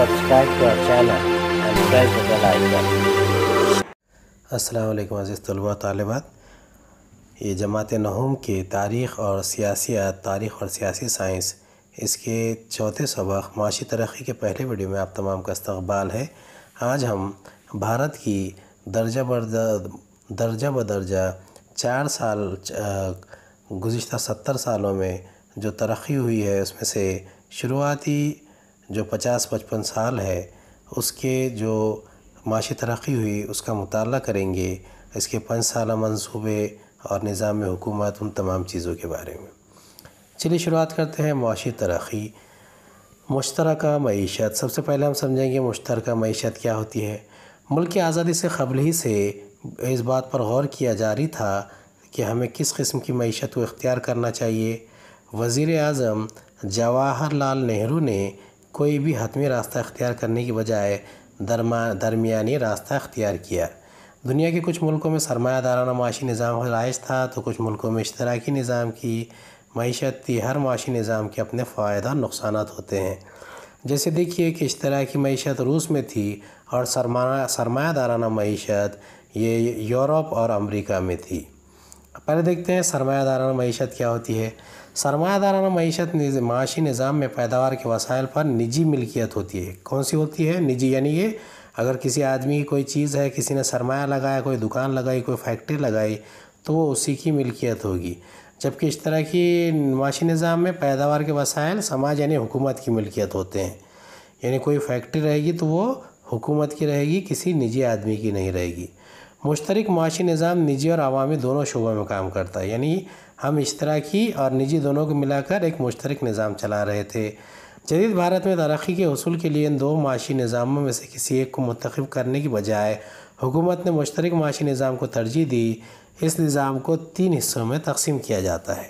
subscribe to our channel and press the bell icon. Aslam अज़ीज़ तलबा तलबात ये जमात नहम के तारीख़ और सियासियात तारीख़ और सियासी साइंस इसके चौथे सबक माशी तरक्की के पहले वीडियो में आप तमाम का इस्तबाल है आज हम भारत की दर्जा बरजा दर्जा बदर्जा चार साल गुज्त सत्तर सालों में जो तरक्की हुई है उसमें से शुरुआती जो पचास पचपन साल है उसके जो माशी तरक्की हुई उसका मुताल करेंगे इसके पाँच साल मनसूबे और निज़ाम हुकूमत उन तमाम चीज़ों के बारे में चलिए शुरुआत करते हैं माशी तरक्की मुश्तरक मीशत सबसे पहले हम समझेंगे मुशतरक मीशत क्या होती है मुल्क की आज़ादी से कबल ही से इस बात पर गौर किया जा रही था कि हमें किस किस्म की मीशत को इख्तियार करना चाहिए वज़ी अजम जवाहर लाल नेहरू ने कोई भी हतमी रास्ता अख्तियार करने की बजाय दरमा दरमिया रास्ता अख्तियार किया दुनिया के कुछ मुल्कों में सरमायादाराना माशी निज़ाम राइज था तो कुछ मुल्कों में इश्तराकी निज़ाम की मीशत थी हर माशी निज़ाम के अपने फ़ायदे और नुकसान होते हैं जैसे देखिए कि इश्तराकी मीशत रूस में थी और सरमा सरमायादाराना मीशत ये यूरोप और अमरीका में थी पहले देखते हैं सरमायादाराना मीशत क्या होती है सरमादाराना मीशत माशी निज़ाम में पैदावार के वसायल पर निजी मिल्कियत होती है कौन सी होती है निजी यानी ये अगर किसी आदमी की कोई चीज़ है किसी ने सरमाया लगाया कोई दुकान लगाई कोई फैक्ट्री लगाई तो वो उसी की मिल्कियत होगी जबकि इस तरह की माशी निज़ाम में पैदावार के वसायल समाज यानी हुकूमत की मिल्कियत होते हैं यानी कोई फैक्ट्री रहेगी तो वो हुकूमत की रहेगी किसी निजी आदमी की नहीं रहेगी मुश्तरक माशी निज़ाम निजी और आवामी दोनों शोबों में काम करता है यानी हम इश्तराकी और निजी दोनों को मिलाकर एक मुश्तरक निज़ाम चला रहे थे जदीद भारत में तरक्की के असूल के लिए इन दो माशी निज़ामों में से किसी एक को मंतखब करने की बजाय हुकूमत ने मुश्तरक माशी निज़ाम को तरजीह दी इस निज़ाम को तीन हिस्सों में तकसीम किया जाता है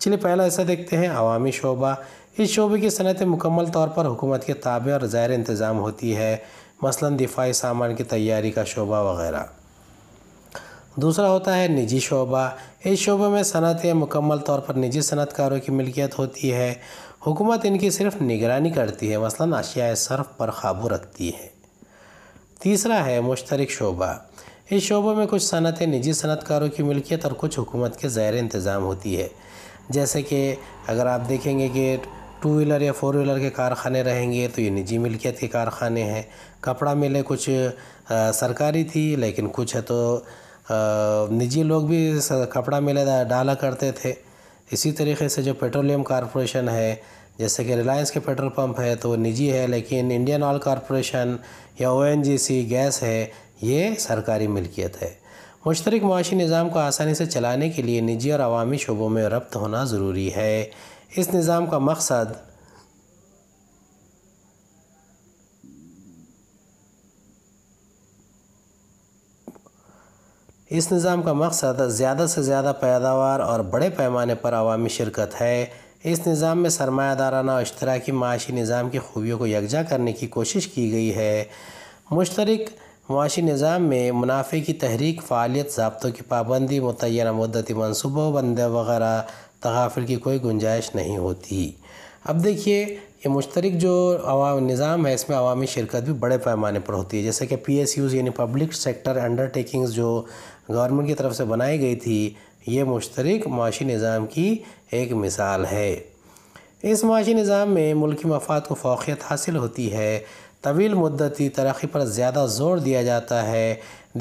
चलिए पहला हिस्सा देखते हैं अवामी शोबा इस शोबे की सनत मुकम्मल तौर पर हुकूमत के ताबे और ज़ायर इंतज़ाम होती है मसलन दिफाई सामान की तैयारी का शोबा वगैरह दूसरा होता है निजी शोबा इस शोबे में सनतें मुकम्मल तौर पर निजी सनतकारों की मिलकियत होती है हुकूमत इनकी सिर्फ निगरानी करती है मसला अशिया सर्फ पर काबू रखती है तीसरा है मुश्तरक शोबा इस शोबे में कुछ सनतें निजी सनतकारों की मिलकियत और कुछ हुकूमत के ज़ैर इंतज़ाम होती है जैसे कि अगर आप देखेंगे कि टू व्हीलर या फ़ोर व्हीलर के कारखाने रहेंगे तो ये निजी मिल्कियत के कारखाने हैं कपड़ा मिले कुछ आ, सरकारी थी लेकिन कुछ है तो निजी लोग भी कपड़ा मिले डाला करते थे इसी तरीके से जो पेट्रोलियम कॉरपोरेशन है जैसे कि रिलायंस के पेट्रोल पंप है तो वो निजी है लेकिन इंडियन ऑयल कॉरपोरेशन या ओ गैस है ये सरकारी मिल्कियत है मुश्तरक माशी निज़ाम को आसानी से चलाने के लिए निजी और अवामी शोबों में रब्त होना ज़रूरी है इस निज़ाम का मकसद इस निज़ाम का मकसद ज़्यादा से ज़्यादा पैदावार और बड़े पैमाने पर अवामी शिरकत है इस निज़ाम में सरमायादाराना और माशी निज़ाम की खूबियों को यकजा करने की कोशिश की गई है मुश्तरक माशी निज़ाम में मुनाफे की तहरीक फ़ालियत जबतों की पाबंदी मुतना मदती मनसूबों बंद वगैरह तहफिल की कोई गुंजाइश नहीं होती अब देखिए ये मुश्तरक जो निज़ाम है इसमें अवामी शिरकत भी बड़े पैमाने पर होती है जैसे कि पी एस यूज़ यानी पब्लिक सेक्टर अंडरटेकिंग्स जो गवर्नमेंट की तरफ से बनाई गई थी ये मुश्तरक माशी निज़ाम की एक मिसाल है इस माशी निज़ाम में मुल्की मफाद को फोकियत हासिल होती है तवील मदती तरक्की पर ज़्यादा जोर दिया जाता है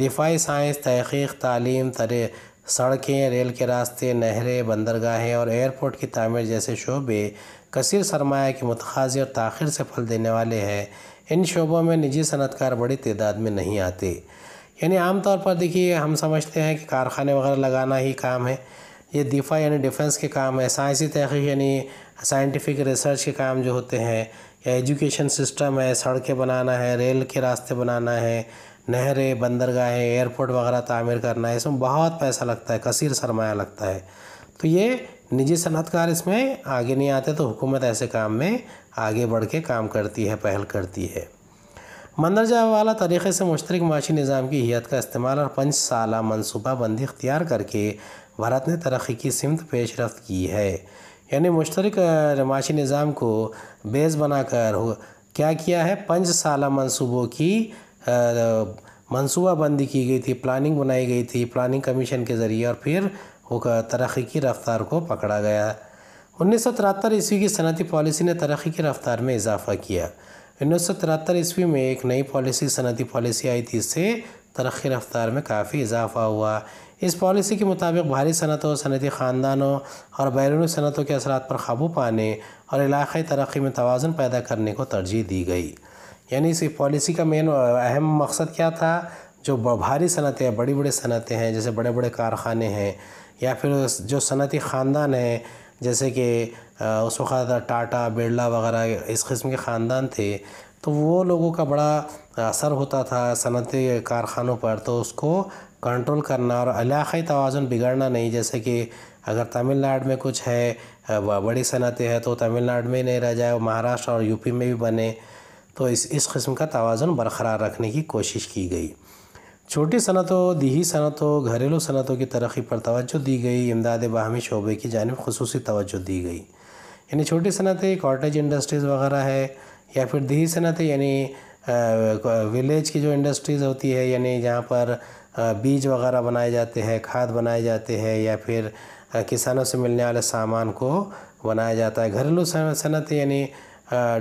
दिफाई साइंस तहकीक तालीम तरे सड़कें रेल के रास्ते नहरें बंदरगाहें और एयरपोर्ट की तामीर जैसे शोबे कसर सरमाया के मतखाज़ी और तखिर से फल देने वाले हैं इन शोबों में निजी सनतकार बड़ी तदाद में नहीं आते यानी आम तौर पर देखिए हम समझते हैं कि कारखाने वगैरह लगाना ही काम है ये दिफा यानी डिफेंस के काम है साइंसी तहकीक यानी साइंटिफिक रिसर्च के काम जो होते हैं या एजुकेशन सिस्टम है सड़कें बनाना है रेल के रास्ते बनाना है नहरें बंदरगाहें एयरपोर्ट वगैरह तामीर करना है इसमें बहुत पैसा लगता है कसर सरमाया लगता है तो ये निजी सनतकार इसमें आगे नहीं आते तो हुकूमत ऐसे काम में आगे बढ़ के काम करती है पहल करती है मंदरजा वाला तरीक़े से मुश्तरक माशी निज़ाम की हयत का इस्तेमाल और पंच साल मनसूबा बंदी अख्तियार करके भारत ने तरक्की की समत पेश रफ्त की है यानी मुश्तरक माशी निज़ाम को बेस बनाकर क्या किया है पंच साल मनसूबों की बंदी की गई थी प्लानिंग बनाई गई थी प्लानिंग कमीशन के ज़रिए और फिर होकर तरक्की की रफ्तार को पकड़ा गया उन्नीस सौ तिहत्तर ईस्वी की सनती पॉलिसी ने तरक्की की रफ्तार में इजाफा किया उन्नीस सौ तिहत्तर ईस्वी में एक नई पॉलिसी सनती पॉलिसी आई थी इससे तरक्की रफ्तार में काफ़ी इजाफा हुआ इस पॉलिसी के मुताबिक भारी सनतों सनती ख़ानदानों और बैरूनी सनतों के असरा पर काबू पाने और इलाक तरक्की में तोज़ुन पैदा करने को तरजीह दी गई यानी इस पॉलिसी का मेन अहम मकसद क्या था जो भारी सनतें बड़ी बड़ी सनतें हैं जैसे बड़े बड़े कारखाने हैं या फिर जो सनती ख़ानदान है जैसे कि उस वक्त टाटा बिरला वगैरह इस किस्म के ख़ानदान थे तो वो लोगों का बड़ा असर होता था सनती कारखानों पर तो उसको कंट्रोल करना और इलाक़ाई तोज़ुन बिगड़ना नहीं जैसे कि अगर तमिलनाडु में कुछ है बड़ी सनतें हैं तो तमिलनाडु में नहीं रह जाए महाराष्ट्र और यूपी में भी बने तो इस इस किस्म का तोज़ुन बरकरार रखने की कोशिश की गई छोटी सनतों दी सनतों घरेलू सनतों की तरक्की पर तोज्जो दी गई इमदाद बाहमी शोबे की जानब खसूस तोज्जो दी गई यानी छोटी सनतें कॉटेज इंडस्ट्रीज़ वगैरह है या फिर दही सनतें यानी विलेज की जो इंडस्ट्रीज़ होती है यानी जहाँ पर बीज वगैरह बनाए जाते हैं खाद बनाए जाते हैं या फिर किसानों से मिलने वाले सामान को बनाया जाता है घरेलू सनत यानी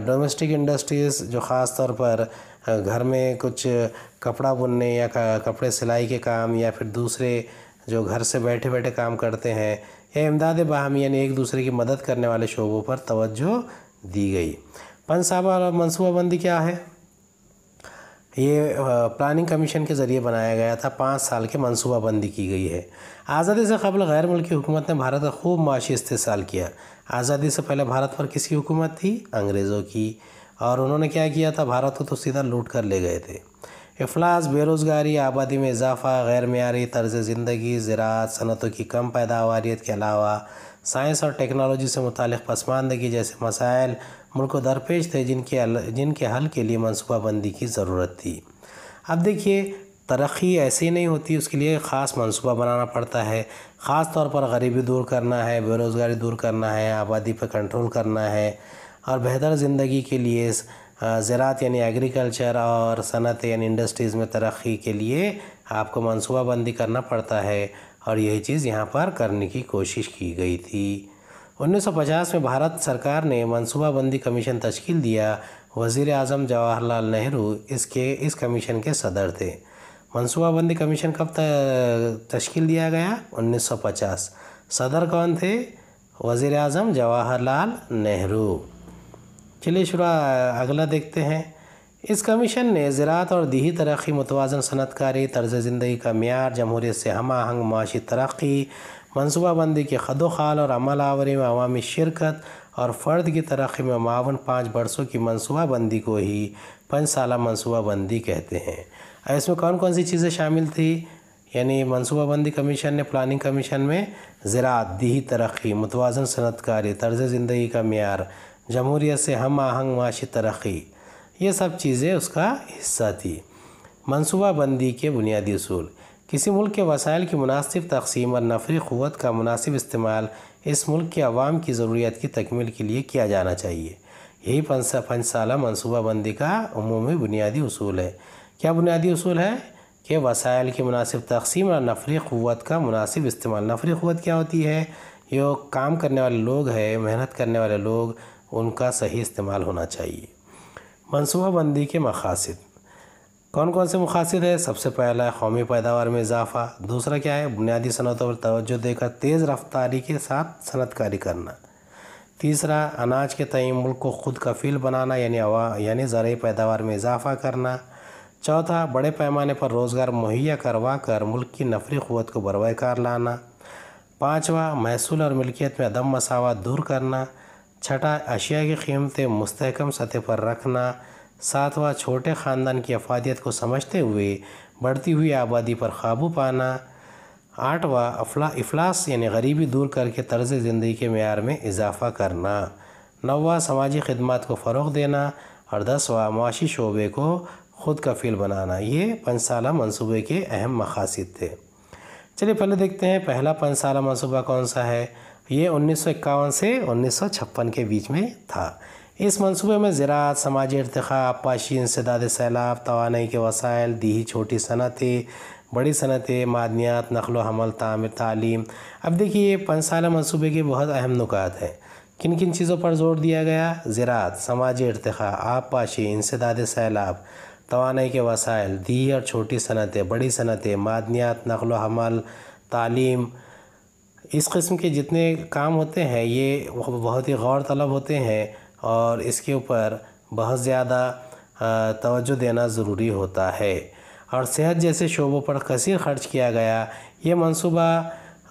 डोमेस्टिक इंडस्ट्रीज़ जो ख़ास तौर पर घर में कुछ कपड़ा बुनने या कपड़े सिलाई के काम या फिर दूसरे जो घर से बैठे बैठे काम करते हैं या इमदाद बाहमी यानी एक दूसरे की मदद करने वाले शोबों पर तवज्जो दी गई पंसाबा और मनसूबाबंदी क्या है ये प्लानिंग कमीशन के ज़रिए बनाया गया था पाँच साल मनसूबा मनसूबाबंदी की गई है आज़ादी से कबल गैर मुल्की हुकूमत ने भारत का खूब माशी इस्तेसाल किया आज़ादी से पहले भारत पर किसकी हुकूमत थी अंग्रेज़ों की और उन्होंने क्या किया था भारत को तो सीधा लूट कर ले गए थे अफलास बेरोज़गारी आबादी में इजाफा गैर मीरी तर्ज ज़िंदगी ज़रात सनतों की कम पैदावारीत के अलावा साइंस और टेक्नोलॉजी से मुतल पसमानदगी जैसे मसाइल मुल्क को दरपेश थे जिनके जिनके हल के लिए मनसूबाबंदी की ज़रूरत थी अब देखिए तरक्की ऐसी नहीं होती उसके लिए ख़ास मनसूबा बनाना पड़ता है ख़ास तौर पर गरीबी दूर करना है बेरोज़गारी दूर करना है आबादी पर कंट्रोल करना है और बेहतर ज़िंदगी के लिए ज़रात यानी एग्रीकल्चर और सनत यानी इंडस्ट्रीज़ में तरक्की के लिए आपको मनसूबाबंदी करना पड़ता है और यही चीज़ यहाँ पर करने की कोशिश की गई थी 1950 में भारत सरकार ने मनसूबाबंदी कमीशन तश्कील दिया वज़ी अजम जवाहरलाल नेहरू इसके इस कमीशन के सदर थे मनसूबाबंदी कमीशन कब तश्कील दिया गया 1950 सदर कौन थे वज़ी अजम जवाहरलाल नेहरू चलिए शुरा अगला देखते हैं इस कमीशन ने ज़रात और दीही तरक्की मतवाजन सनतकारी तर्ज ज़िंदगी का मैार जमहूरीत से हम आहंग माशी तरक्की मनसूबाबंदी के खदोखाल और अमल आवरी में अवमी शिरकत और फ़र्द की तरक्की में मावन पाँच बरसों की मनसूबाबंदी को ही पंच साल मनसूबाबंदी कहते हैं इसमें कौन कौन सी चीज़ें शामिल थी यानी मनसूबाबंदी कमीशन ने प्लानिंग कमीशन में ज़रात दीही तरक्की मतवाजन सनतकारी तर्ज ज़िंदगी का मैार जमहूरीत से हम आहंग माशी तरक्की ये सब चीज़ें उसका हिस्सा थी मनसूबा बंदी के बुनियादी असूल किसी मुल्क के वसाइल की मुनासिब तकसीम और नफरी क़वत का मुनासिब इस्तेमाल इस मुल्क के आवाम की ज़रूरियात की तकमील के लिए किया जाना चाहिए यही पंच साल मनसूबा बंदी का अमूमी बुनियादी असूल है क्या बुनियादी असूल है कि वसाइल की मुनासिब तकसीम और नफरी क़वत का मुनासिब इस्तेमाल नफरी क़वत क्या होती है जो काम करने वाले लोग हैं मेहनत करने वाले लोग उनका सही इस्तेमाल होना चाहिए मनसूबाबंदी के मकासद कौन कौन से मकासद है सबसे पहला है कौमी पैदावार में इजाफा दूसरा क्या है बुनियादी सनतों पर तोज्जो देकर तेज़ रफ्तारी के साथ सनतकारी करना तीसरा अनाज के तय मुल्क को खुद कफील बनाना यानी यानी ज़रिए पैदावार में इजाफा करना चौथा बड़े पैमाने पर रोज़गार मुहैया करवा कर मुल्क की नफरी क़वत को बरवाकार लाना पाँचवा महसूल और मिल्कियत में अदम मसावत दूर करना छठा अशिया की कीमतें मुस्तकम सतह पर रखना सातवां छोटे ख़ानदान की अफादियत को समझते हुए बढ़ती हुई आबादी पर काबू पाना आठवां अफला अफलास यानी गरीबी दूर करके तर्ज ज़िंदगी के मैार में इजाफ़ा करना नवा समाजी खदमात को फ़रोग देना और दसवा माशी शोबे को खुद कफील बनाना ये पंच साल मनसूबे के अहम मकासद थे चलिए पहले देखते हैं पहला पंच साल मनसूबा कौन सा है ये उन्नीस से उन्नीस के बीच में था इस मंसूबे में ज़रात समाजी इरतखा पाशी इंसदाद सैलाब तोानाई के वसाइल दीही छोटी सनतें बड़ी सनतें मादनियात नकल हमल तामिर तालीम अब देखिए ये पाँच साल मनसूबे के बहुत अहम नुकात हैं किन किन चीज़ों पर जोर दिया गया ज़रात समाजी इरतखा आबपाशी इंसदाद सैलाब तोानाई के वसाइल दीही और छोटी सनतें बड़ी सनतें मादनियात नकल हमल तालीम इस किस्म के जितने काम होते हैं ये बहुत ही गौर तलब होते हैं और इसके ऊपर बहुत ज़्यादा तवज्जो देना ज़रूरी होता है और सेहत जैसे शोबों पर कसर खर्च किया गया ये मनसूबा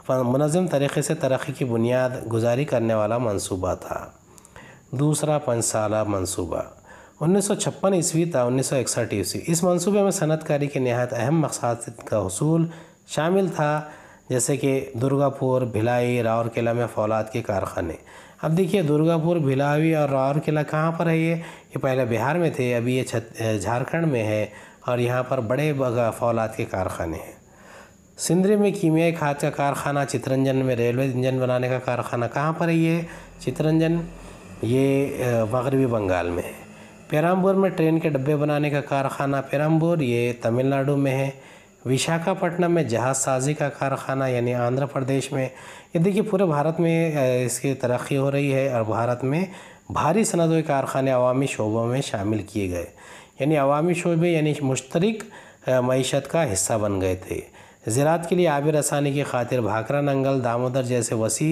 मनज़म तरीक़े से तरक्की की बुनियाद गुजारी करने वाला मनसूबा था दूसरा पंच साल मनसूबा उन्नीस सौ छप्पन ईस्वी था उन्नीस सौ इकसठ ईस्वी इस मनसूबे में सनतकारी के नहायत अहम मकसद का हसूल शामिल था जैसे कि दुर्गापुर भिलाई किला में फौलाद के कारखाने अब देखिए दुर्गापुर भिलावी और किला कहाँ पर है ये ये पहले बिहार में थे अभी ये झारखंड में है और यहाँ पर बड़े फौलाद के कारखाने हैं सिंदरी में कीमियाई खाद का कारखाना चितरंजन में रेलवे इंजन बनाने का कारखाना कहाँ पर है ये चितरंजन ये मगरबी बंगाल में है पेराम्बूर में ट्रेन के डब्बे बनाने का कारखाना पेराम्बूर ये तमिलनाडु में है विशाखापट्टनम में जहाज़ साजी का कारखाना यानी आंध्र प्रदेश में ये देखिए पूरे भारत में इसकी तरक्की हो रही है और भारत में भारी सनदों कारखाने अवामी शोबों में शामिल किए गए यानी अवामी शोबे यानी मुश्तरक मीशत का हिस्सा बन गए थे ज़रात के लिए आब रसानी की खातिर भाकरा नंगल दामोदर जैसे वसी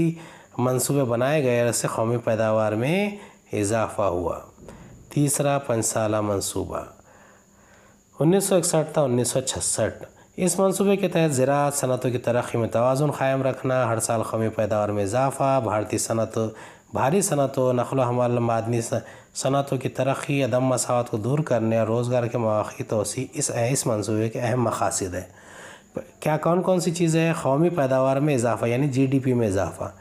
मनसूबे बनाए गए और इससे कौमी पैदावार में इजाफा हुआ तीसरा पंचसाला मनसूबा उन्नीस सौ इकसठ था उन्नीस सौ छसठ इस मनसूबे के तहत ज़रात सनतों की तरक्की में तोज़ुन क़ायम रखना हर साल कौमी पैदावार में इजाफा भारतीय सनत भारी सनतों नकल हमल मादनी सनतों की तरक्की अदम मसावत को दूर करने और रोज़गार के मौक़ी तोसी इस इस मनसूबे के अहम मकासद है क्या कौन कौन सी चीज़ें हैं कौमी पैदावार में इजाफा यानी जी डी पी में इजाफा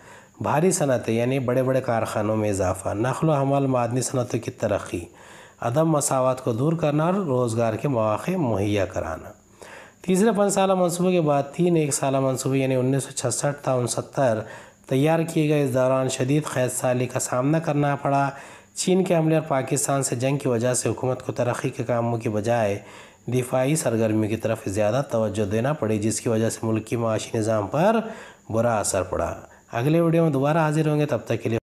भारी सनतें यानी बड़े बड़े कारखानों में इजाफा नकल हमल मादनी सनतों की तरक्की अदम मसावत को दूर करना और रोज़गार के मौाक़े मुहैया कराना तीसरे साल मनसूबे के बाद तीन एक साल मनसूबे यानी उन्नीस सौ छसठ था उनसत्तर तैयार किए गए इस दौरान शदीद खैत साली का सामना करना पड़ा चीन के हमले और पाकिस्तान से जंग की वजह से हुकूमत को तरक्की के कामों की बजाय दिफाही सरगर्मियों की तरफ ज़्यादा तोज्जो देना पड़ी जिसकी वजह से मुल्क की माशी निज़ाम पर बुरा असर पड़ा अगले वीडियो में दोबारा हाजिर होंगे तब तक के लिए